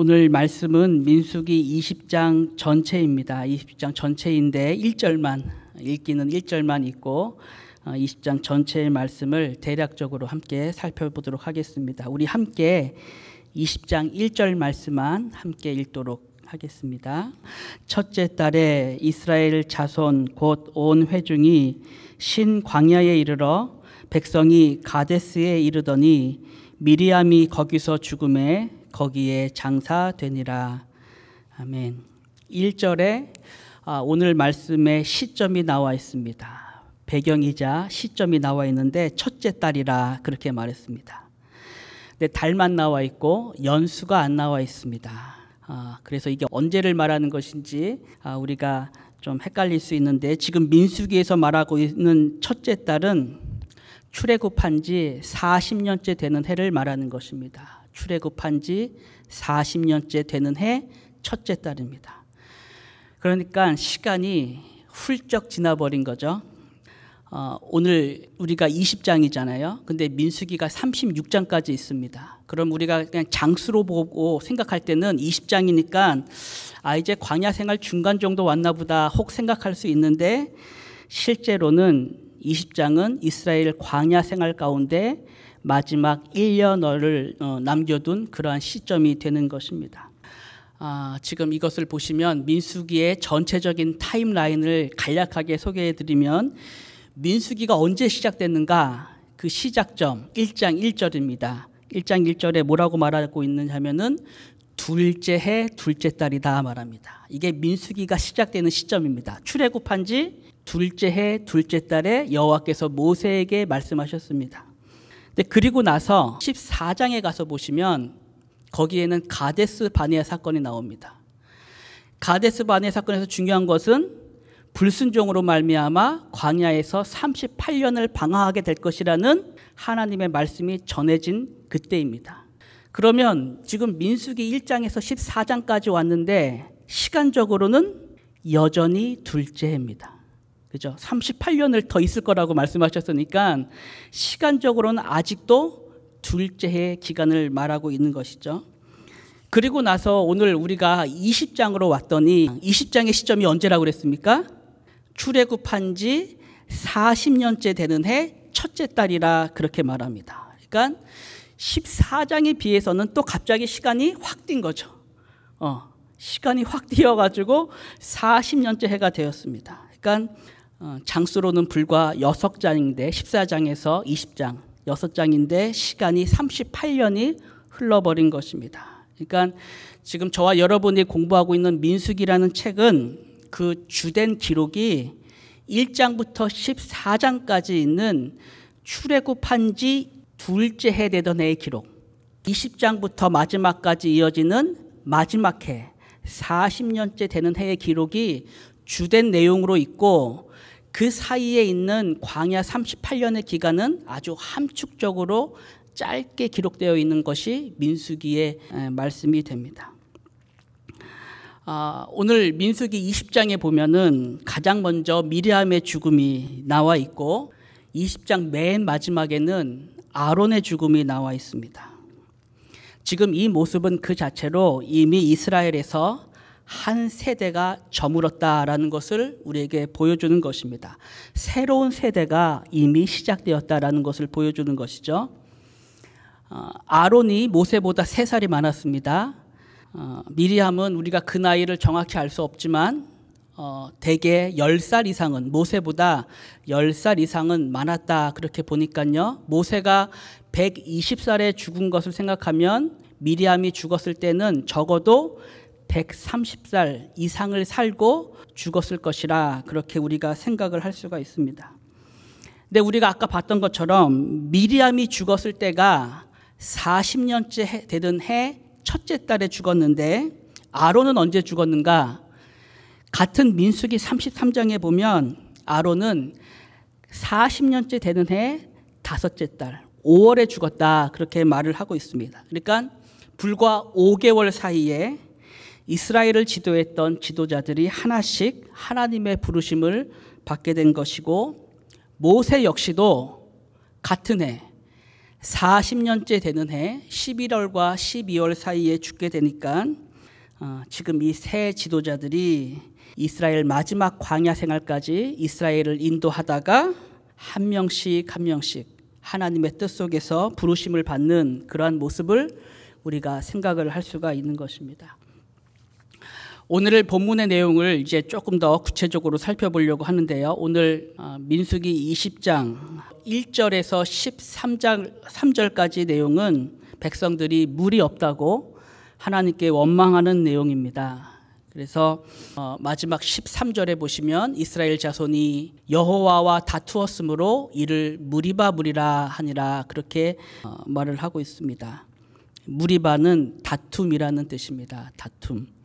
오늘 말씀은 민수기 20장 전체입니다. 20장 전체인데 1절만 읽기는 1절만 있고 20장 어, 전체의 말씀을 대략적으로 함께 살펴보도록 하겠습니다. 우리 함께 20장 1절 말씀만 함께 읽도록 하겠습니다. 첫째 달에 이스라엘 자손 곧 온 회중이 신 광야에 이르러 백성이 가데스에 이르더니 미리암이 거기서 죽음에 거기에 장사되니라. 아멘. 1절에 아, 오늘 말씀의 시점이 나와 있습니다. 배경이자 시점이 나와 있는데 첫째 딸이라 그렇게 말했습니다. 근데 달만 나와 있고 연수가 안 나와 있습니다. 아, 그래서 이게 언제를 말하는 것인지 아, 우리가 좀 헷갈릴 수 있는데 지금 민수기에서 말하고 있는 첫째 딸은 출애굽한 지 40년째 되는 해를 말하는 것입니다. 출애굽한 지 40년째 되는 해 첫째 달입니다. 그러니까 시간이 훌쩍 지나버린 거죠. 어, 오늘 우리가 20장이잖아요. 근데 민수기가 36장까지 있습니다. 그럼 우리가 그냥 장수로 보고 생각할 때는 20장이니까 아 이제 광야 생활 중간 정도 왔나 보다 혹 생각할 수 있는데 실제로는 20장은 이스라엘 광야 생활 가운데 마지막 1년을 어, 남겨둔 그러한 시점이 되는 것입니다. 아, 지금 이것을 보시면 민수기의 전체적인 타임라인을 간략하게 소개해드리면 민수기가 언제 시작됐는가 그 시작점 1장 1절입니다. 1장 1절에 뭐라고 말하고 있느냐면은 둘째 해 둘째 달이다 말합니다. 이게 민수기가 시작되는 시점입니다. 출애굽한 지 둘째 해 둘째 달에 여호와께서 모세에게 말씀하셨습니다. 근데 네, 그리고 나서 14장에 가서 보시면 거기에는 가데스 바네아 사건이 나옵니다. 가데스 바네아 사건에서 중요한 것은 불순종으로 말미암아 광야에서 38년을 방황하게 될 것이라는 하나님의 말씀이 전해진 그때입니다. 그러면 지금 민수기 1장에서 14장까지 왔는데 시간적으로는 여전히 둘째 입니다 그죠? 38년을 더 있을 거라고 말씀하셨으니까 시간적으로는 아직도 둘째해 기간을 말하고 있는 것이죠. 그리고 나서 오늘 우리가 20장으로 왔더니 20장의 시점이 언제라고 그랬습니까? 출애굽한 지 40년째 되는 해 첫째 달이라 그렇게 말합니다. 그러니까 14장에 비해서는 또 갑자기 시간이 확 뛴 거죠. 어, 시간이 확 뛰어가지고 40년째 해가 되었습니다. 그러니까 어, 장수로는 불과 6장인데 14장에서 20장, 6장인데 시간이 38년이 흘러버린 것입니다. 그러니까 지금 저와 여러분이 공부하고 있는 민숙이라는 책은 그 주된 기록이 1장부터 14장까지 있는 출애굽한 지 둘째 해 되던 해의 기록, 20장부터 마지막까지 이어지는 마지막 해, 40년째 되는 해의 기록이 주된 내용으로 있고 그 사이에 있는 광야 38년의 기간은 아주 함축적으로 짧게 기록되어 있는 것이 민수기의 말씀이 됩니다. 아, 오늘 민수기 20장에 보면은 가장 먼저 미리암의 죽음이 나와 있고 20장 맨 마지막에는 아론의 죽음이 나와 있습니다. 지금 이 모습은 그 자체로 이미 이스라엘에서 한 세대가 저물었다라는 것을 우리에게 보여주는 것입니다. 새로운 세대가 이미 시작되었다라는 것을 보여주는 것이죠. 어, 아론이 모세보다 3살이 많았습니다. 어, 미리함은 우리가 그 나이를 정확히 알 수 없지만 어, 대개 10살 이상은 모세보다 10살 이상은 많았다 그렇게 보니까요. 모세가 120살에 죽은 것을 생각하면 미리함이 죽었을 때는 적어도 130살 이상을 살고 죽었을 것이라 그렇게 우리가 생각을 할 수가 있습니다. 근데 우리가 아까 봤던 것처럼 미리암이 죽었을 때가 40년째 되던 해 첫째 달에 죽었는데 아론은 언제 죽었는가? 같은 민수기 33장에 보면 아론은 40년째 되는 해 다섯째 달 5월에 죽었다 그렇게 말을 하고 있습니다. 그러니까 불과 5개월 사이에 이스라엘을 지도했던 지도자들이 하나씩 하나님의 부르심을 받게 된 것이고 모세 역시도 같은 해 40년째 되는 해 11월과 12월 사이에 죽게 되니까 어, 지금 이 세 지도자들이 이스라엘 마지막 광야 생활까지 이스라엘을 인도하다가 한 명씩 한 명씩 하나님의 뜻 속에서 부르심을 받는 그러한 모습을 우리가 생각을 할 수가 있는 것입니다. 오늘 의 본문의 내용을 이제 조금 더 구체적으로 살펴보려고 하는데요. 오늘 어, 민수기 20장 1절에서 13장 3절까지 내용은 백성들이 물이 없다고 하나님께 원망하는 내용입니다. 그래서 어, 마지막 13절에 보시면 이스라엘 자손이 여호와와 다투었으므로 이를 무리바 무리라 하니라 그렇게 어, 말을 하고 있습니다. 무리바는 다툼이라는 뜻입니다. 다툼.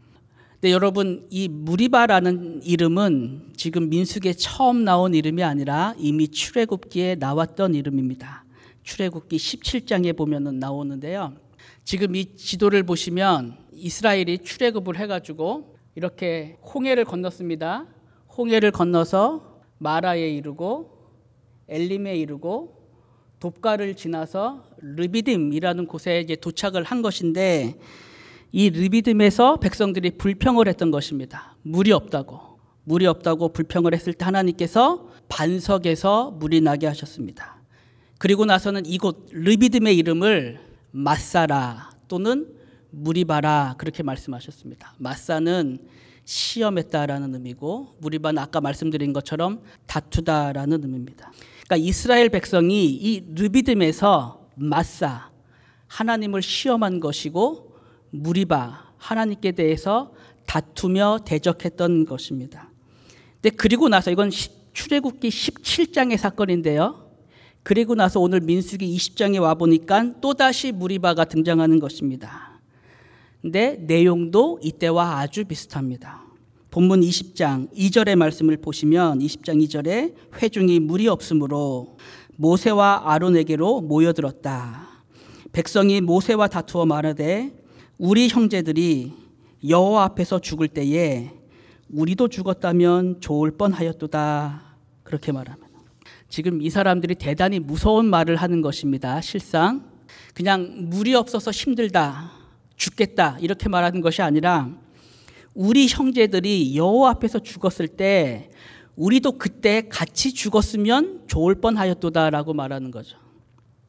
근 네, 여러분 이 무리바라는 이름은 지금 민숙에 처음 나온 이름이 아니라 이미 출애굽기에 나왔던 이름입니다. 출애굽기 17장에 보면은 나오는데요. 지금 이 지도를 보시면 이스라엘이 출애굽을 해가지고 이렇게 홍해를 건넜습니다. 홍해를 건너서 마라에 이르고 엘림에 이르고 돕가를 지나서 르비딤이라는 곳에 이제 도착을 한 것인데 이르비듬에서 백성들이 불평을 했던 것입니다. 물이 없다고. 물이 없다고 불평을 했을 때 하나님께서 반석에서 물이 나게 하셨습니다. 그리고 나서는 이곳 르비딤의 이름을 마사라 또는 무리바라 그렇게 말씀하셨습니다. 마사는 시험했다라는 의미고 무리바는 아까 말씀드린 것처럼 다투다라는 의미입니다. 그러니까 이스라엘 백성이 이 르비딤에서 마사 하나님을 시험한 것이고 무리바 하나님께 대해서 다투며 대적했던 것입니다. 근데 그리고 나서 이건 출애굽기 17장의 사건인데요. 그리고 나서 오늘 민수기 20장에 와 보니까 또다시 무리바가 등장하는 것입니다. 근데 내용도 이때와 아주 비슷합니다. 본문 20장 2절의 말씀을 보시면 20장 2절에 회중이 물이 없으므로 모세와 아론에게로 모여들었다. 백성이 모세와 다투어 말하되 우리 형제들이 여호와 앞에서 죽을 때에 우리도 죽었다면 좋을 뻔하였도다 그렇게 말합니다. 지금 이 사람들이 대단히 무서운 말을 하는 것입니다. 실상 그냥 물이 없어서 힘들다 죽겠다 이렇게 말하는 것이 아니라 우리 형제들이 여호와 앞에서 죽었을 때 우리도 그때 같이 죽었으면 좋을 뻔하였도다라고 말하는 거죠.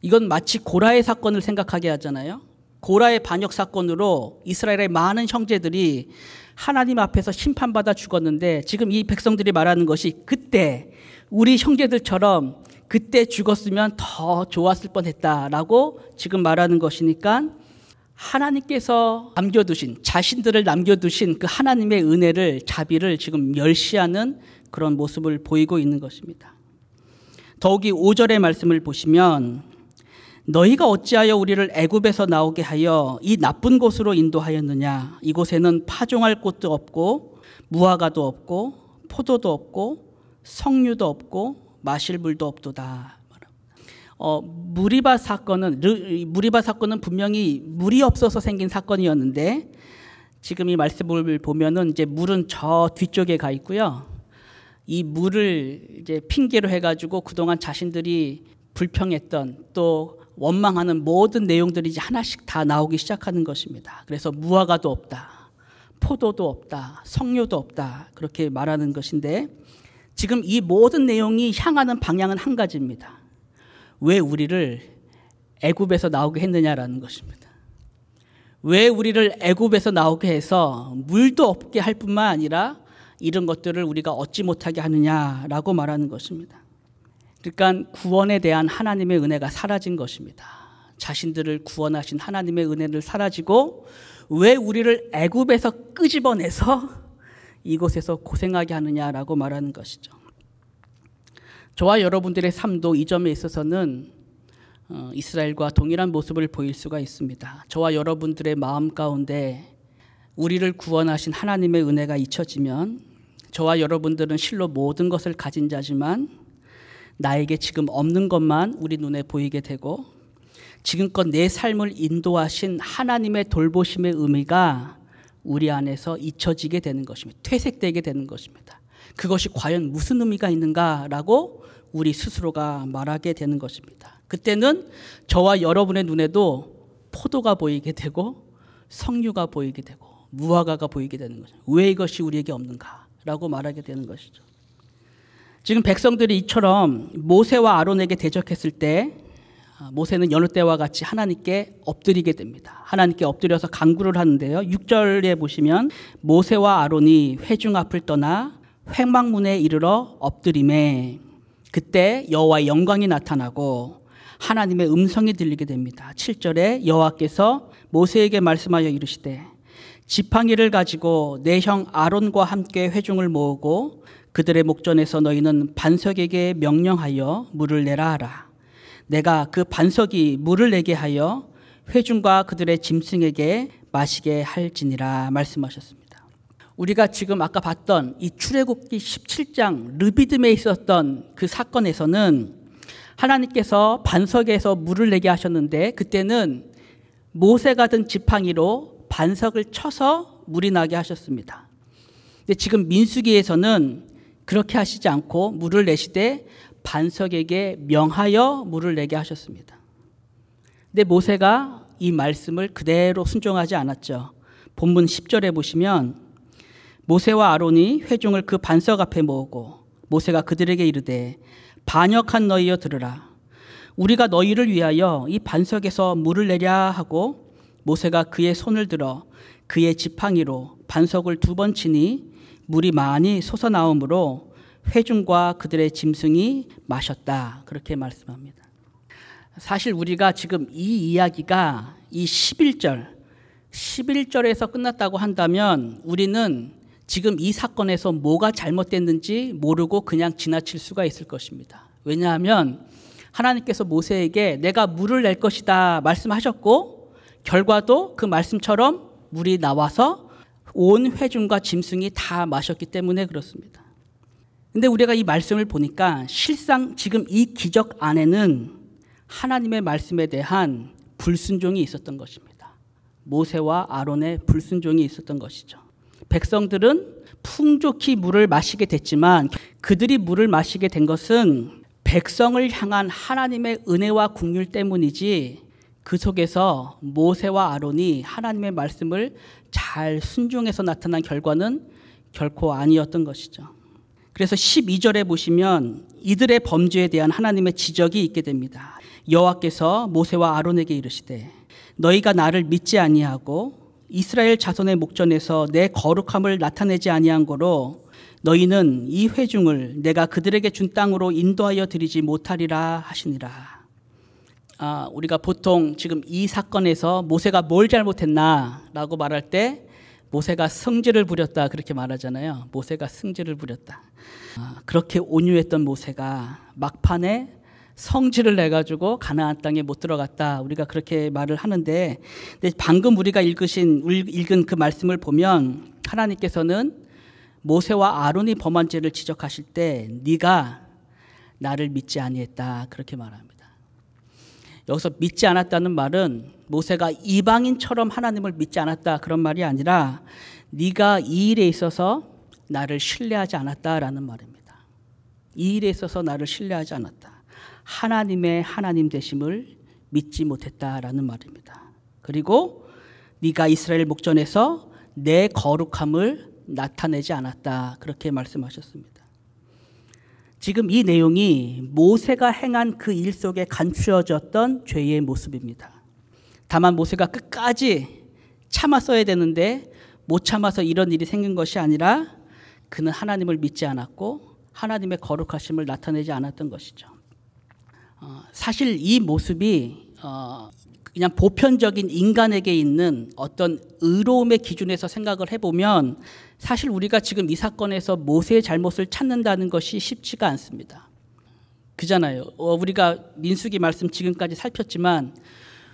이건 마치 고라의 사건을 생각하게 하잖아요. 고라의 반역 사건으로 이스라엘의 많은 형제들이 하나님 앞에서 심판받아 죽었는데 지금 이 백성들이 말하는 것이 그때 우리 형제들처럼 그때 죽었으면 더 좋았을 뻔했다라고 지금 말하는 것이니까 하나님께서 남겨두신 자신들을 남겨두신 그 하나님의 은혜를 자비를 지금 열시하는 그런 모습을 보이고 있는 것입니다. 더욱이 5절의 말씀을 보시면 너희가 어찌하여 우리를 애굽에서 나오게 하여 이 나쁜 곳으로 인도하였느냐 이곳에는 파종할 곳도 없고 무화과도 없고 포도도 없고 석류도 없고 마실 물도 없도다. 어, 무리바 사건은 무리바 사건은 분명히 물이 없어서 생긴 사건이었는데 지금 이 말씀을 보면은 이제 물은 저 뒤쪽에 가 있고요. 이 물을 이제 핑계로 해가지고 그동안 자신들이 불평했던 또 원망하는 모든 내용들이 이제 하나씩 다 나오기 시작하는 것입니다. 그래서 무화과도 없다. 포도도 없다. 석류도 없다. 그렇게 말하는 것인데 지금 이 모든 내용이 향하는 방향은 한 가지입니다. 왜 우리를 애굽에서 나오게 했느냐라는 것입니다. 왜 우리를 애굽에서 나오게 해서 물도 없게 할 뿐만 아니라 이런 것들을 우리가 얻지 못하게 하느냐라고 말하는 것입니다. 그러니까 구원에 대한 하나님의 은혜가 사라진 것입니다. 자신들을 구원하신 하나님의 은혜를 사라지고 왜 우리를 애굽에서 끄집어내서 이곳에서 고생하게 하느냐라고 말하는 것이죠. 저와 여러분들의 삶도 이 점에 있어서는 어, 이스라엘과 동일한 모습을 보일 수가 있습니다. 저와 여러분들의 마음 가운데 우리를 구원하신 하나님의 은혜가 잊혀지면 저와 여러분들은 실로 모든 것을 가진 자지만 나에게 지금 없는 것만 우리 눈에 보이게 되고 지금껏 내 삶을 인도하신 하나님의 돌보심의 의미가 우리 안에서 잊혀지게 되는 것입니다. 퇴색되게 되는 것입니다. 그것이 과연 무슨 의미가 있는가라고 우리 스스로가 말하게 되는 것입니다. 그때는 저와 여러분의 눈에도 포도가 보이게 되고 성류가 보이게 되고 무화과가 보이게 되는 거죠. 왜 이것이 우리에게 없는가라고 말하게 되는 것이죠. 지금 백성들이 이처럼 모세와 아론에게 대적했을 때 아, 모세는 여느 때와 같이 하나님께 엎드리게 됩니다. 하나님께 엎드려서 간구를 하는데요. 6절에 보시면 모세와 아론이 회중 앞을 떠나 횡망문에 이르러 엎드림에 그때 여호와의 영광이 나타나고 하나님의 음성이 들리게 됩니다. 7절에 여호와께서 모세에게 말씀하여 이르시되 지팡이를 가지고 내 형 아론과 함께 회중을 모으고 그들의 목전에서 너희는 반석에게 명령하여 물을 내라 하라. 내가 그 반석이 물을 내게 하여 회중과 그들의 짐승에게 마시게 할지니라 말씀하셨습니다. 우리가 지금 아까 봤던 이 출애굽기 17장 르비듬에 있었던 그 사건에서는 하나님께서 반석에서 물을 내게 하셨는데 그때는 모세가 든 지팡이로 반석을 쳐서 물이 나게 하셨습니다. 근데 지금 민수기에서는 그렇게 하시지 않고 물을 내시되 반석에게 명하여 물을 내게 하셨습니다. 근데 모세가 이 말씀을 그대로 순종하지 않았죠. 본문 10절에 보시면 모세와 아론이 회중을 그 반석 앞에 모으고 모세가 그들에게 이르되 반역한 너희여 들으라 우리가 너희를 위하여 이 반석에서 물을 내랴 하고 모세가 그의 손을 들어 그의 지팡이로 반석을 두 번 치니 물이 많이 솟아나오므로 회중과 그들의 짐승이 마셨다. 그렇게 말씀합니다. 사실 우리가 지금 이 이야기가 이 11절, 11절에서 끝났다고 한다면 우리는 지금 이 사건에서 뭐가 잘못됐는지 모르고 그냥 지나칠 수가 있을 것입니다. 왜냐하면 하나님께서 모세에게 내가 물을 낼 것이다 말씀하셨고 결과도 그 말씀처럼 물이 나와서 온 회중과 짐승이 다 마셨기 때문에 그렇습니다. 근데 우리가 이 말씀을 보니까 실상 지금 이 기적 안에는 하나님의 말씀에 대한 불순종이 있었던 것입니다. 모세와 아론의 불순종이 있었던 것이죠. 백성들은 풍족히 물을 마시게 됐지만 그들이 물을 마시게 된 것은 백성을 향한 하나님의 은혜와 국률 때문이지 그 속에서 모세와 아론이 하나님의 말씀을 잘 순종해서 나타난 결과는 결코 아니었던 것이죠. 그래서 12절에 보시면 이들의 범죄에 대한 하나님의 지적이 있게 됩니다. 여호와께서 모세와 아론에게 이르시되 너희가 나를 믿지 아니하고 이스라엘 자손의 목전에서 내 거룩함을 나타내지 아니한 거로 너희는 이 회중을 내가 그들에게 준 땅으로 인도하여 드리지 못하리라 하시니라. 아, 우리가 보통 지금 이 사건에서 모세가 뭘 잘못했나라고 말할 때 모세가 성질을 부렸다 그렇게 말하잖아요. 모세가 성질을 부렸다. 아, 그렇게 온유했던 모세가 막판에 성질을 내 가지고 가나안 땅에 못 들어갔다. 우리가 그렇게 말을 하는데 근데 방금 우리가 읽으신 읽은 그 말씀을 보면 하나님께서는 모세와 아론이 범한 죄를 지적하실 때 네가 나를 믿지 아니했다. 그렇게 말합니다. 여기서 믿지 않았다는 말은 모세가 이방인처럼 하나님을 믿지 않았다 그런 말이 아니라 네가 이 일에 있어서 나를 신뢰하지 않았다라는 말입니다. 이 일에 있어서 나를 신뢰하지 않았다. 하나님의 하나님 되심을 믿지 못했다라는 말입니다. 그리고 네가 이스라엘 목전에서 내 거룩함을 나타내지 않았다. 그렇게 말씀하셨습니다. 지금 이 내용이 모세가 행한 그 일 속에 간추어졌던 죄의 모습입니다. 다만 모세가 끝까지 참았어야 되는데 못 참아서 이런 일이 생긴 것이 아니라 그는 하나님을 믿지 않았고 하나님의 거룩하심을 나타내지 않았던 것이죠. 어, 사실 이 모습이 어, 그냥 보편적인 인간에게 있는 어떤 의로움의 기준에서 생각을 해보면 사실 우리가 지금 이 사건에서 모세의 잘못을 찾는다는 것이 쉽지가 않습니다. 그잖아요. 어, 우리가 민수기 말씀 지금까지 살폈지만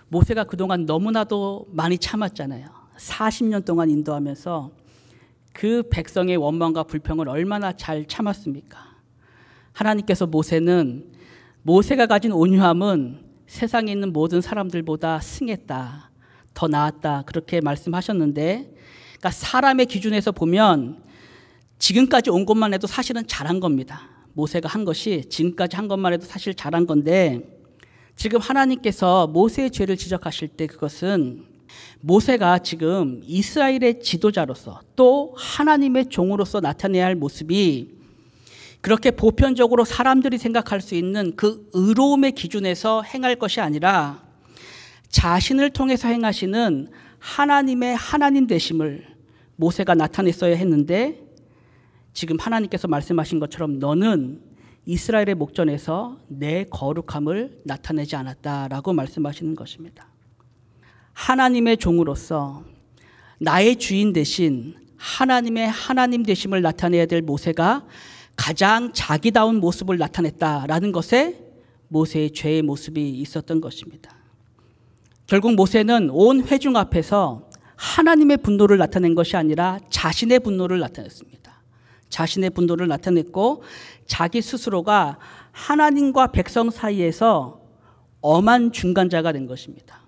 모세가 그동안 너무나도 많이 참았잖아요. 40년 동안 인도하면서 그 백성의 원망과 불평을 얼마나 잘 참았습니까? 하나님께서 모세는 모세가 가진 온유함은 세상에 있는 모든 사람들보다 승했다. 더 나았다. 그렇게 말씀하셨는데 그러니까 사람의 기준에서 보면 지금까지 온 것만 해도 사실은 잘한 겁니다. 모세가 한 것이 지금까지 한 것만 해도 사실 잘한 건데 지금 하나님께서 모세의 죄를 지적하실 때 그것은 모세가 지금 이스라엘의 지도자로서 또 하나님의 종으로서 나타내야 할 모습이 그렇게 보편적으로 사람들이 생각할 수 있는 그 의로움의 기준에서 행할 것이 아니라 자신을 통해서 행하시는 하나님의 하나님 되심을 모세가 나타냈어야 했는데 지금 하나님께서 말씀하신 것처럼 너는 이스라엘의 목전에서 내 거룩함을 나타내지 않았다라고 말씀하시는 것입니다. 하나님의 종으로서 나의 주인 대신 하나님의 하나님 되심을 나타내야 될 모세가 가장 자기다운 모습을 나타냈다라는 것에 모세의 죄의 모습이 있었던 것입니다. 결국 모세는 온 회중 앞에서 하나님의 분노를 나타낸 것이 아니라 자신의 분노를 나타냈습니다. 자신의 분노를 나타냈고 자기 스스로가 하나님과 백성 사이에서 엄한 중간자가 된 것입니다.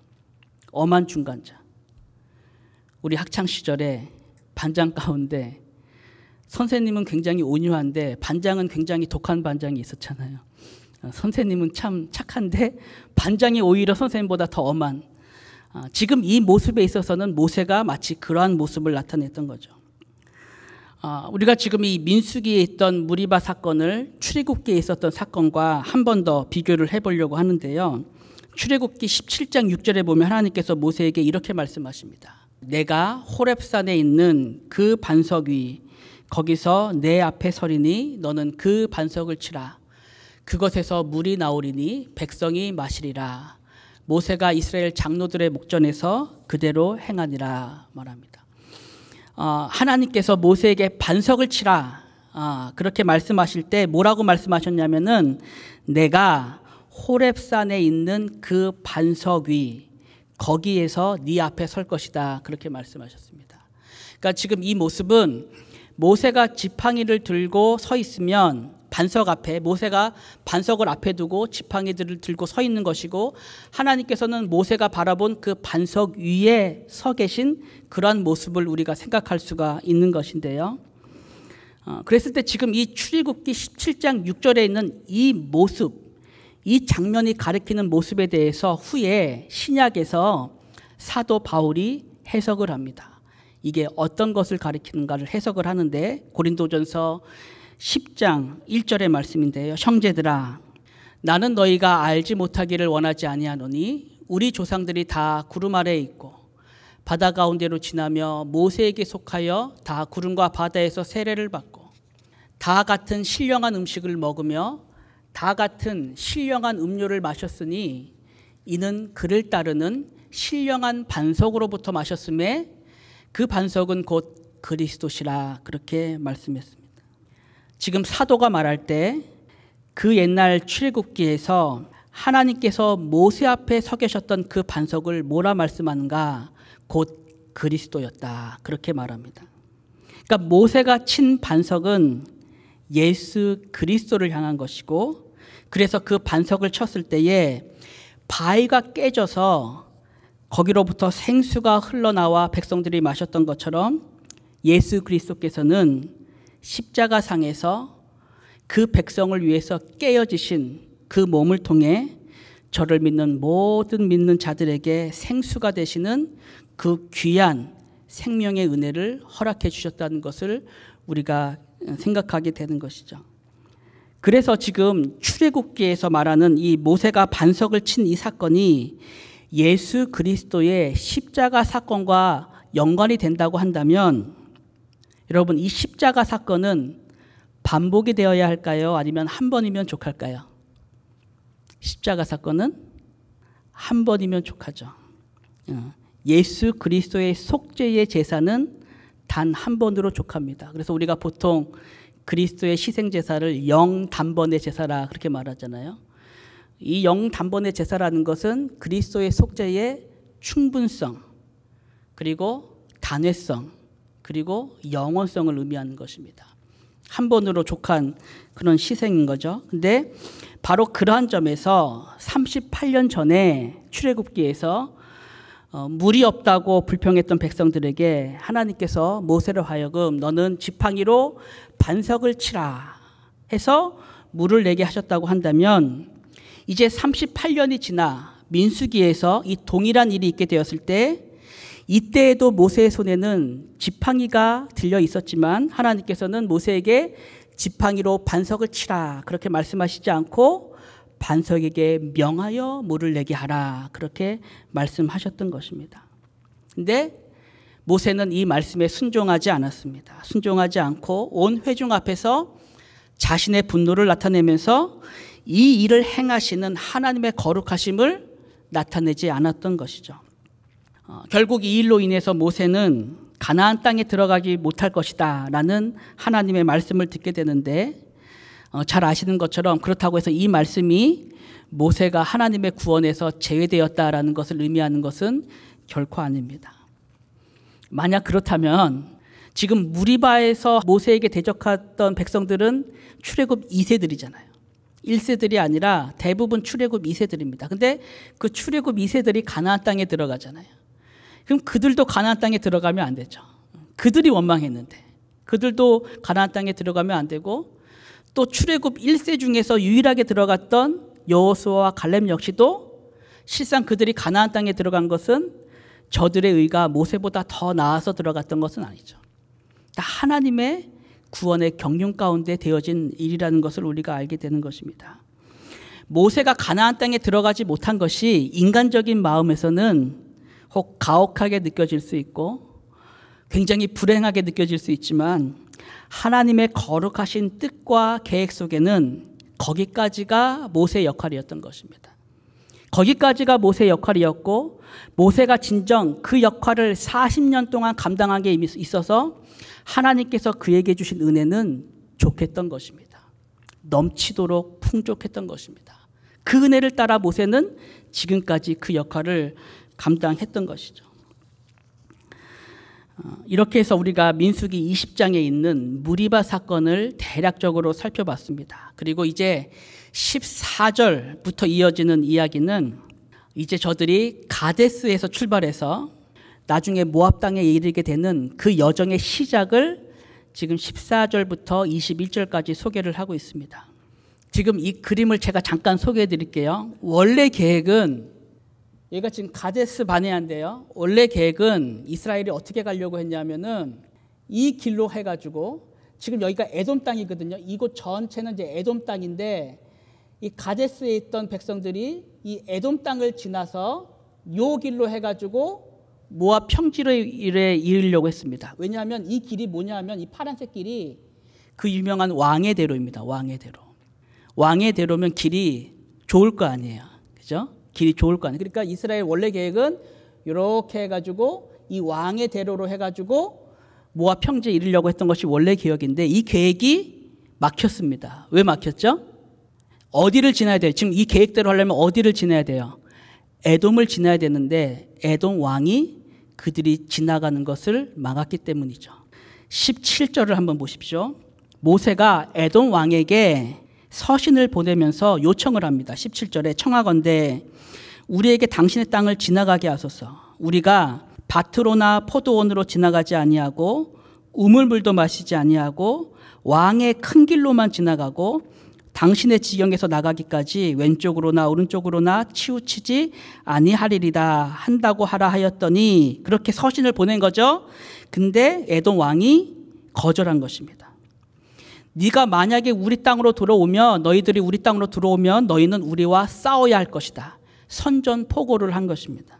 엄한 중간자. 우리 학창 시절에 반장 가운데 선생님은 굉장히 온유한데 반장은 굉장히 독한 반장이 있었잖아요. 아, 선생님은 참 착한데 반장이 오히려 선생님보다 더 엄한 아, 지금 이 모습에 있어서는 모세가 마치 그러한 모습을 나타냈던 거죠. 아, 우리가 지금 이 민수기에 있던 무리바 사건을 출애굽기에 있었던 사건과 한 번 더 비교를 해보려고 하는데요. 출애굽기 17장 6절에 보면 하나님께서 모세에게 이렇게 말씀하십니다. 내가 호렙산에 있는 그 반석 위 거기서 내 앞에 서리니 너는 그 반석을 치라. 그것에서 물이 나오리니 백성이 마시리라. 모세가 이스라엘 장로들의 목전에서 그대로 행하니라 말합니다. 어, 하나님께서 모세에게 반석을 치라 어, 그렇게 말씀하실 때 뭐라고 말씀하셨냐면은 내가 호렙산에 있는 그 반석 위 거기에서 네 앞에 설 것이다 그렇게 말씀하셨습니다. 그러니까 지금 이 모습은 모세가 지팡이를 들고 서 있으면 반석 앞에 모세가 반석을 앞에 두고 지팡이들을 들고 서 있는 것이고 하나님께서는 모세가 바라본 그 반석 위에 서 계신 그러한 모습을 우리가 생각할 수가 있는 것인데요. 어, 그랬을 때 지금 이 출애굽기 17장 6절에 있는 이 모습, 이 장면이 가리키는 모습에 대해서 후에 신약에서 사도 바울이 해석을 합니다. 이게 어떤 것을 가리키는가를 해석을 하는데 고린도전서 10장 1절의 말씀인데요. 형제들아 나는 너희가 알지 못하기를 원하지 아니하노니 우리 조상들이 다 구름 아래에 있고 바다 가운데로 지나며 모세에게 속하여 다 구름과 바다에서 세례를 받고 다 같은 신령한 음식을 먹으며 다 같은 신령한 음료를 마셨으니 이는 그를 따르는 신령한 반석으로부터 마셨음에 그 반석은 곧 그리스도시라 그렇게 말씀했습니다. 지금 사도가 말할 때 그 옛날 출굽기에서 하나님께서 모세 앞에 서 계셨던 그 반석을 뭐라 말씀하는가? 곧 그리스도였다. 그렇게 말합니다. 그러니까 모세가 친 반석은 예수 그리스도를 향한 것이고 그래서 그 반석을 쳤을 때에 바위가 깨져서 거기로부터 생수가 흘러나와 백성들이 마셨던 것처럼 예수 그리스도께서는 십자가상에서 그 백성을 위해서 깨어지신 그 몸을 통해 저를 믿는 모든 믿는 자들에게 생수가 되시는 그 귀한 생명의 은혜를 허락해 주셨다는 것을 우리가 생각하게 되는 것이죠. 그래서 지금 출애굽기에서 말하는 이 모세가 반석을 친 이 사건이 예수 그리스도의 십자가 사건과 연관이 된다고 한다면 여러분 이 십자가 사건은 반복이 되어야 할까요? 아니면 한 번이면 족할까요? 십자가 사건은 한 번이면 족하죠. 어, 예수 그리스도의 속죄의 제사는 단 한 번으로 족합니다. 그래서 우리가 보통 그리스도의 희생 제사를 영 단번의 제사라 그렇게 말하잖아요. 이영 단번의 제사라는 것은 그리스도의 속죄의 충분성, 그리고 단회성, 그리고 영원성을 의미하는 것입니다. 한 번으로 족한 그런 시생인 거죠. 근데 바로 그러한 점에서 38년 전에 출애굽기에서 어, 물이 없다고 불평했던 백성들에게 하나님께서 모세를 하여금 너는 지팡이로 반석을 치라 해서 물을 내게 하셨다고 한다면 이제 38년이 지나 민수기에서 이 동일한 일이 있게 되었을 때 이때에도 모세의 손에는 지팡이가 들려 있었지만 하나님께서는 모세에게 지팡이로 반석을 치라 그렇게 말씀하시지 않고 반석에게 명하여 물을 내게 하라 그렇게 말씀하셨던 것입니다. 근데 모세는 이 말씀에 순종하지 않았습니다. 순종하지 않고 온 회중 앞에서 자신의 분노를 나타내면서 이 일을 행하시는 하나님의 거룩하심을 나타내지 않았던 것이죠. 어, 결국 이 일로 인해서 모세는 가나안 땅에 들어가지 못할 것이다 라는 하나님의 말씀을 듣게 되는데 어, 잘 아시는 것처럼 그렇다고 해서 이 말씀이 모세가 하나님의 구원에서 제외되었다라는 것을 의미하는 것은 결코 아닙니다. 만약 그렇다면 지금 무리바에서 모세에게 대적했던 백성들은 출애굽 2세들이잖아요. 1세들이 아니라 대부분 출애굽 2세들입니다. 근데 그 출애굽 2세들이 가나안 땅에 들어가잖아요. 그럼 그들도 가나안 땅에 들어가면 안 되죠. 그들이 원망했는데 그들도 가나안 땅에 들어가면 안 되고 또 출애굽 1세 중에서 유일하게 들어갔던 여호수아와 갈렙 역시도 실상 그들이 가나안 땅에 들어간 것은 저들의 의가 모세보다 더 나아서 들어갔던 것은 아니죠. 그러니까 하나님의 구원의 경륜 가운데 되어진 일이라는 것을 우리가 알게 되는 것입니다. 모세가 가나안 땅에 들어가지 못한 것이 인간적인 마음에서는 혹 가혹하게 느껴질 수 있고 굉장히 불행하게 느껴질 수 있지만 하나님의 거룩하신 뜻과 계획 속에는 거기까지가 모세의 역할이었던 것입니다. 거기까지가 모세의 역할이었고 모세가 진정 그 역할을 40년 동안 감당한 게 있어서 하나님께서 그에게 주신 은혜는 좋겠던 것입니다. 넘치도록 풍족했던 것입니다. 그 은혜를 따라 모세는 지금까지 그 역할을 감당했던 것이죠. 어, 이렇게 해서 우리가 민수기 20장에 있는 무리바 사건을 대략적으로 살펴봤습니다. 그리고 이제 14절부터 이어지는 이야기는 이제 저들이 가데스에서 출발해서 나중에 모압 땅에 이르게 되는 그 여정의 시작을 지금 14절부터 21절까지 소개를 하고 있습니다. 지금 이 그림을 제가 잠깐 소개해 드릴게요. 원래 계획은 얘가 지금 가데스 바네안데요. 원래 계획은 이스라엘이 어떻게 가려고 했냐면은 이 길로 해 가지고 지금 여기가 에돔 땅이거든요. 이곳 전체는 이제 에돔 땅인데 이 가데스에 있던 백성들이 이 에돔 땅을 지나서 요 길로 해 가지고 모압 평지로 이르려고 했습니다. 왜냐하면 이 길이 뭐냐면 이 파란색 길이 그 유명한 왕의 대로입니다. 왕의 대로. 왕의 대로면 길이 좋을 거 아니에요. 그죠? 길이 좋을 거 아니에요. 그러니까 이스라엘 원래 계획은 이렇게 해가지고 이 왕의 대로로 해가지고 모압 평지에 이르려고 했던 것이 원래 계획인데 이 계획이 막혔습니다. 왜 막혔죠? 어디를 지나야 돼요? 지금 이 계획대로 하려면 어디를 지나야 돼요? 에돔을 지나야 되는데 에돔 왕이 그들이 지나가는 것을 막았기 때문이죠. 17절을 한번 보십시오. 모세가 에돔 왕에게 서신을 보내면서 요청을 합니다. 17절에 청하건대 우리에게 당신의 땅을 지나가게 하소서. 우리가 밭으로나 포도원으로 지나가지 아니하고 우물물도 마시지 아니하고 왕의 큰 길로만 지나가고 당신의 지경에서 나가기까지 왼쪽으로나 오른쪽으로나 치우치지 아니하리리다 한다고 하라 하였더니 그렇게 서신을 보낸 거죠. 근데 에돔 왕이 거절한 것입니다. 네가 만약에 우리 땅으로 들어오면 너희들이 우리 땅으로 들어오면 너희는 우리와 싸워야 할 것이다. 선전 포고를 한 것입니다.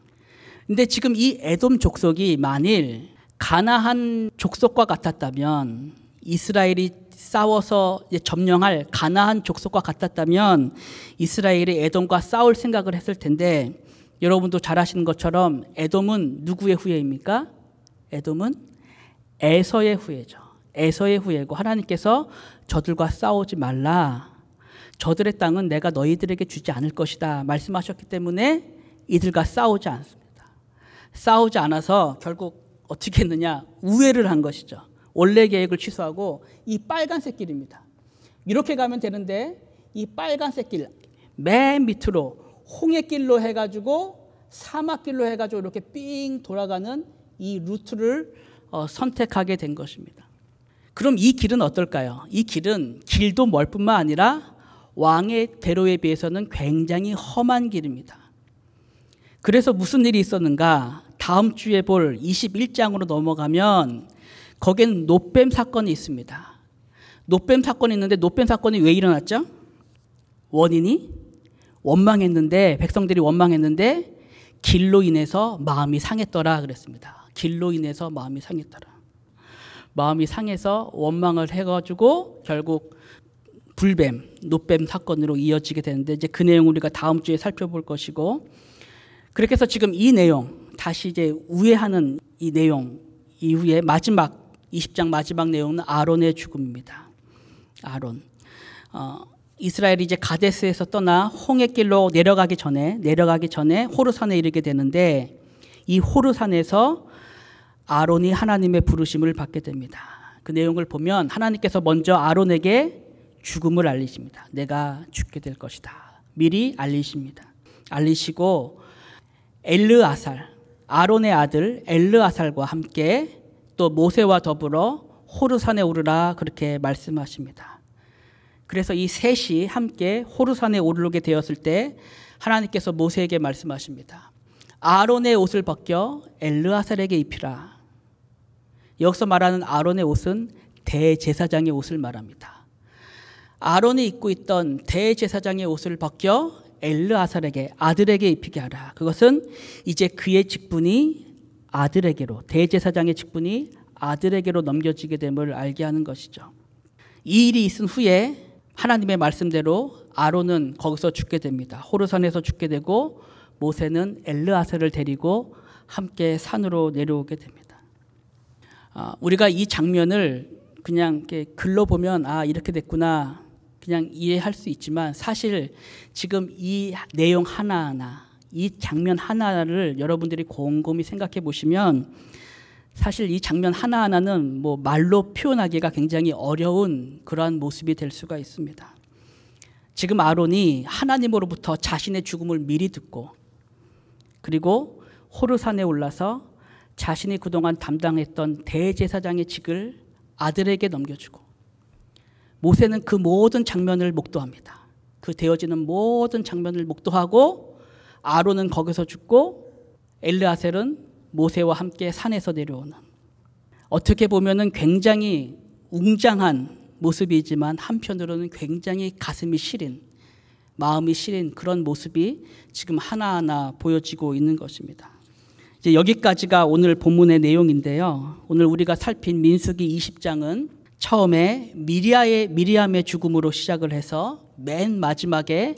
근데 지금 이 에돔 족속이 만일 가나한 족속과 같았다면 이스라엘이 싸워서 점령할 가나한 족속과 같았다면 이스라엘이 에돔과 싸울 생각을 했을 텐데 여러분도 잘 아시는 것처럼 에돔은 누구의 후예입니까? 에돔은 에서의 후예죠. 에서의 후예고 하나님께서 저들과 싸우지 말라. 저들의 땅은 내가 너희들에게 주지 않을 것이다 말씀하셨기 때문에 이들과 싸우지 않습니다. 싸우지 않아서 결국 어떻게 했느냐 우회를 한 것이죠. 원래 계획을 취소하고 이 빨간색 길입니다. 이렇게 가면 되는데 이 빨간색 길 맨 밑으로 홍해길로 해가지고 사막길로 해가지고 이렇게 삥 돌아가는 이 루트를 어, 선택하게 된 것입니다. 그럼 이 길은 어떨까요? 이 길은 길도 멀 뿐만 아니라 왕의 대로에 비해서는 굉장히 험한 길입니다. 그래서 무슨 일이 있었는가? 다음 주에 볼 21장으로 넘어가면 거기엔 노뱀 사건이 있습니다. 노뱀 사건이 있는데 노뱀 사건이 왜 일어났죠? 원인이 원망했는데 백성들이 원망했는데 길로 인해서 마음이 상했더라 그랬습니다. 길로 인해서 마음이 상했더라. 마음이 상해서 원망을 해가지고 결국 불뱀, 노뱀 사건으로 이어지게 되는데 이제 그 내용 우리가 다음 주에 살펴볼 것이고 그렇게 해서 지금 이 내용 다시 이제 우회하는 이 내용 이후에 마지막 20장 마지막 내용은 아론의 죽음입니다. 아론. 어, 이스라엘이 이제 가데스에서 떠나 홍해길로 내려가기 전에 내려가기 전에 호르산에 이르게 되는데 이 호르산에서 아론이 하나님의 부르심을 받게 됩니다. 그 내용을 보면 하나님께서 먼저 아론에게 죽음을 알리십니다. 내가 죽게 될 것이다. 미리 알리십니다. 알리시고 엘르아살 아론의 아들 엘르아살과 함께 또 모세와 더불어 호르산에 오르라 그렇게 말씀하십니다. 그래서 이 셋이 함께 호르산에 오르게 되었을 때 하나님께서 모세에게 말씀하십니다. 아론의 옷을 벗겨 엘르아살에게 입히라. 여기서 말하는 아론의 옷은 대제사장의 옷을 말합니다. 아론이 입고 있던 대제사장의 옷을 벗겨 엘르아살에게 아들에게 입히게 하라. 그것은 이제 그의 직분이 아들에게로 대제사장의 직분이 아들에게로 넘겨지게 됨을 알게 하는 것이죠. 이 일이 있은 후에 하나님의 말씀대로 아론은 거기서 죽게 됩니다. 호르산에서 죽게 되고 모세는 엘르아세를 데리고 함께 산으로 내려오게 됩니다. 아, 우리가 이 장면을 그냥 이렇게 글로 보면 아 이렇게 됐구나 그냥 이해할 수 있지만 사실 지금 이 내용 하나하나 이 장면 하나를 여러분들이 곰곰이 생각해 보시면 사실 이 장면 하나하나는 뭐 말로 표현하기가 굉장히 어려운 그러한 모습이 될 수가 있습니다. 지금 아론이 하나님으로부터 자신의 죽음을 미리 듣고 그리고 호르산에 올라서 자신이 그동안 담당했던 대제사장의 직을 아들에게 넘겨주고 모세는 그 모든 장면을 목도합니다. 그 되어지는 모든 장면을 목도하고 아론은 거기서 죽고 엘르아셀은 모세와 함께 산에서 내려오는 어떻게 보면은 굉장히 웅장한 모습이지만 한편으로는 굉장히 가슴이 시린 마음이 시린 그런 모습이 지금 하나하나 보여지고 있는 것입니다. 이제 여기까지가 오늘 본문의 내용인데요. 오늘 우리가 살핀 민수기 20장은 처음에 미리아의 미리암의 죽음으로 시작을 해서 맨 마지막에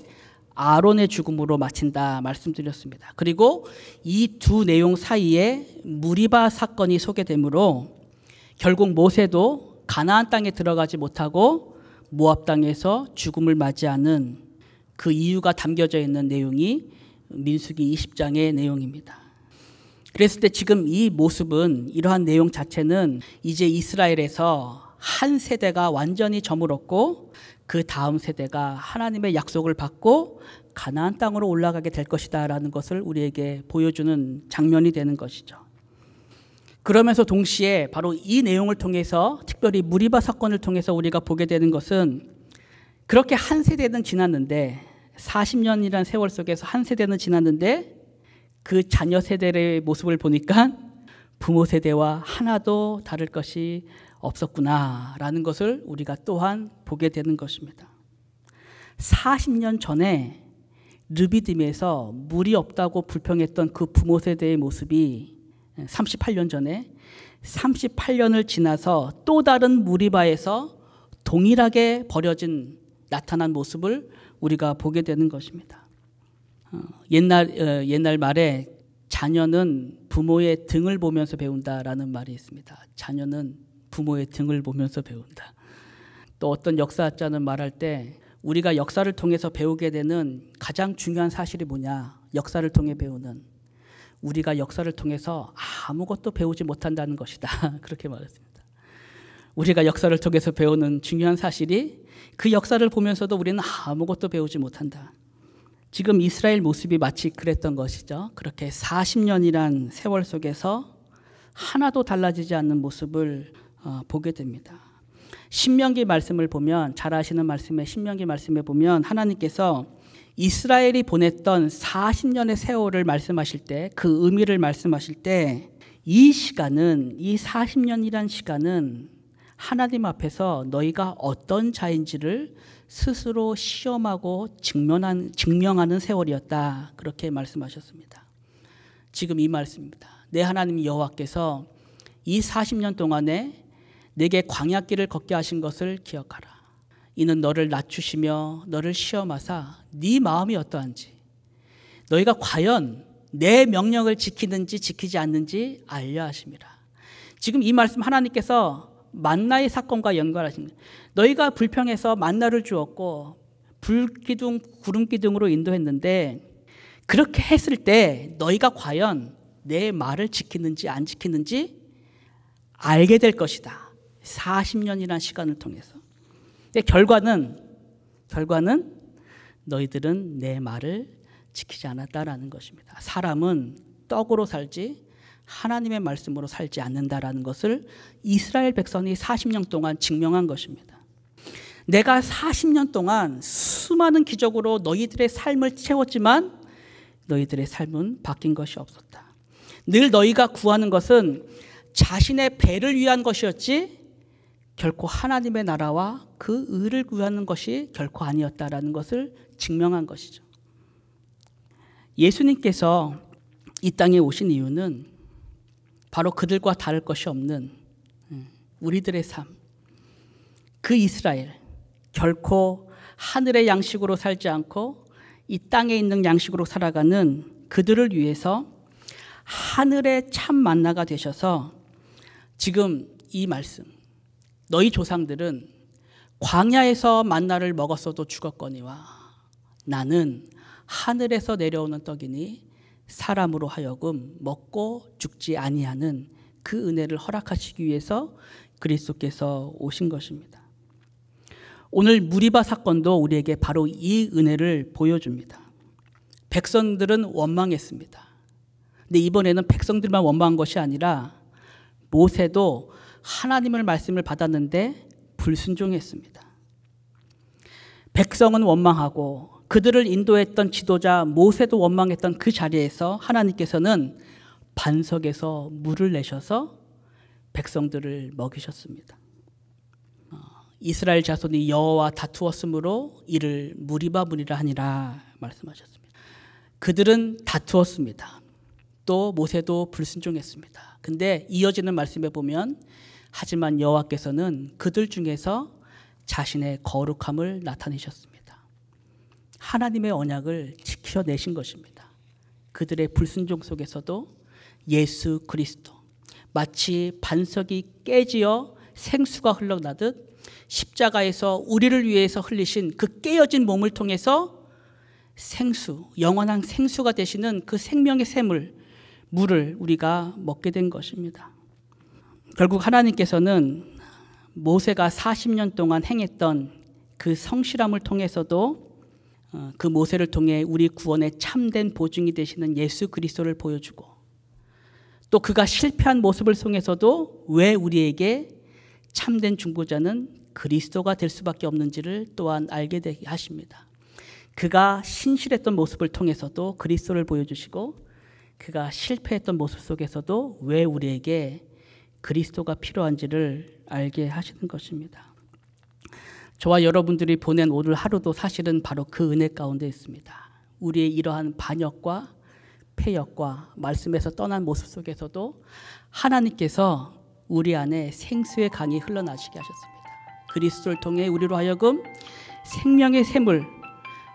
아론의 죽음으로 마친다 말씀드렸습니다. 그리고 이 두 내용 사이에 무리바 사건이 소개되므로 결국 모세도 가나안 땅에 들어가지 못하고 모압 땅에서 죽음을 맞이하는 그 이유가 담겨져 있는 내용이 민수기 20장의 내용입니다. 그랬을 때 지금 이 모습은 이러한 내용 자체는 이제 이스라엘에서 한 세대가 완전히 저물었고 그 다음 세대가 하나님의 약속을 받고 가나안 땅으로 올라가게 될 것이다라는 것을 우리에게 보여주는 장면이 되는 것이죠. 그러면서 동시에 바로 이 내용을 통해서 특별히 무리바 사건을 통해서 우리가 보게 되는 것은 그렇게 한 세대는 지났는데 40년이란 세월 속에서 한 세대는 지났는데 그 자녀 세대의 모습을 보니까 부모 세대와 하나도 다를 것이 없었구나라는 것을 우리가 또한 보게 되는 것입니다. 40년 전에 르비딤에서 물이 없다고 불평했던 그 부모 세대의 모습이 38년 전에 38년을 지나서 또 다른 무리바에서 동일하게 버려진 나타난 모습을 우리가 보게 되는 것입니다. 어, 옛날 어, 옛날 말에 자녀는 부모의 등을 보면서 배운다라는 말이 있습니다. 자녀는 부모의 등을 보면서 배운다. 또 어떤 역사학자는 말할 때 우리가 역사를 통해서 배우게 되는 가장 중요한 사실이 뭐냐? 역사를 통해 배우는 우리가 역사를 통해서 아무것도 배우지 못한다는 것이다. 그렇게 말했습니다. 우리가 역사를 통해서 배우는 중요한 사실이 그 역사를 보면서도 우리는 아무것도 배우지 못한다. 지금 이스라엘 모습이 마치 그랬던 것이죠. 그렇게 40년이란 세월 속에서 하나도 달라지지 않는 모습을 어, 보게 됩니다. 신명기 말씀을 보면 잘 아시는 말씀에 신명기 말씀에 보면 하나님께서 이스라엘이 보냈던 40년의 세월을 말씀하실 때 그 의미를 말씀하실 때 이 시간은 이 40년이란 시간은 하나님 앞에서 너희가 어떤 자인지를 스스로 시험하고 증명한, 증명하는 세월이었다 그렇게 말씀하셨습니다. 지금 이 말씀입니다. 내 하나님 여호와께서 이 40년 동안에 내게 광야길을 걷게 하신 것을 기억하라. 이는 너를 낮추시며 너를 시험하사 네 마음이 어떠한지 너희가 과연 내 명령을 지키는지 지키지 않는지 알려 하심이라. 지금 이 말씀 하나님께서 만나의 사건과 연관하신 거예요. 너희가 불평해서 만나를 주었고 불기둥 구름 기둥으로 인도했는데 그렇게 했을 때 너희가 과연 내 말을 지키는지 안 지키는지 알게 될 것이다. 40년이라는 시간을 통해서. 결과는 결과는 너희들은 내 말을 지키지 않았다라는 것입니다. 사람은 떡으로 살지 하나님의 말씀으로 살지 않는다라는 것을 이스라엘 백성이 40년 동안 증명한 것입니다. 내가 40년 동안 수많은 기적으로 너희들의 삶을 채웠지만 너희들의 삶은 바뀐 것이 없었다. 늘 너희가 구하는 것은 자신의 배를 위한 것이었지 결코 하나님의 나라와 그 의를 구하는 것이 결코 아니었다라는 것을 증명한 것이죠. 예수님께서 이 땅에 오신 이유는 바로 그들과 다를 것이 없는 음, 우리들의 삶. 그 이스라엘, 결코 하늘의 양식으로 살지 않고 이 땅에 있는 양식으로 살아가는 그들을 위해서 하늘의 참 만나가 되셔서 지금 이 말씀, 너희 조상들은 광야에서 만나를 먹었어도 죽었거니와 나는 하늘에서 내려오는 떡이니 사람으로 하여금 먹고 죽지 아니하는 그 은혜를 허락하시기 위해서 그리스도께서 오신 것입니다. 오늘 무리바 사건도 우리에게 바로 이 은혜를 보여줍니다. 백성들은 원망했습니다. 근데 이번에는 백성들만 원망한 것이 아니라 모세도 하나님을 말씀을 받았는데 불순종했습니다. 백성은 원망하고 그들을 인도했던 지도자 모세도 원망했던 그 자리에서 하나님께서는 반석에서 물을 내셔서 백성들을 먹이셨습니다. 어, 이스라엘 자손이 여호와 다투었으므로 이를 무리바문이라 하니라 말씀하셨습니다. 그들은 다투었습니다. 또 모세도 불순종했습니다. 근데 이어지는 말씀에 보면 하지만 여호와께서는 그들 중에서 자신의 거룩함을 나타내셨습니다. 하나님의 언약을 지켜내신 것입니다. 그들의 불순종 속에서도 예수 그리스도 마치 반석이 깨지어 생수가 흘러나듯 십자가에서 우리를 위해서 흘리신 그 깨어진 몸을 통해서 생수, 영원한 생수가 되시는 그 생명의 샘을 물을 우리가 먹게 된 것입니다. 결국 하나님께서는 모세가 40년 동안 행했던 그 성실함을 통해서도 어, 그 모세를 통해 우리 구원의 참된 보증이 되시는 예수 그리스도를 보여주고 또 그가 실패한 모습을 통해서도 왜 우리에게 참된 중보자는 그리스도가 될 수밖에 없는지를 또한 알게 되게 하십니다. 그가 신실했던 모습을 통해서도 그리스도를 보여주시고 그가 실패했던 모습 속에서도 왜 우리에게 그리스도가 필요한지를 알게 하시는 것입니다. 저와 여러분들이 보낸 오늘 하루도 사실은 바로 그 은혜 가운데 있습니다. 우리의 이러한 반역과 폐역과 말씀에서 떠난 모습 속에서도 하나님께서 우리 안에 생수의 강이 흘러나시게 하셨습니다. 그리스도를 통해 우리로 하여금 생명의 샘을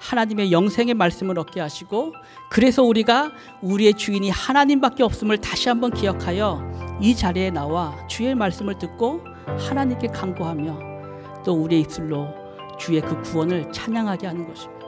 하나님의 영생의 말씀을 얻게 하시고 그래서 우리가 우리의 주인이 하나님밖에 없음을 다시 한번 기억하여 이 자리에 나와 주의 말씀을 듣고 하나님께 간구하며 또 우리의 입술로 주의 그 구원을 찬양하게 하는 것입니다.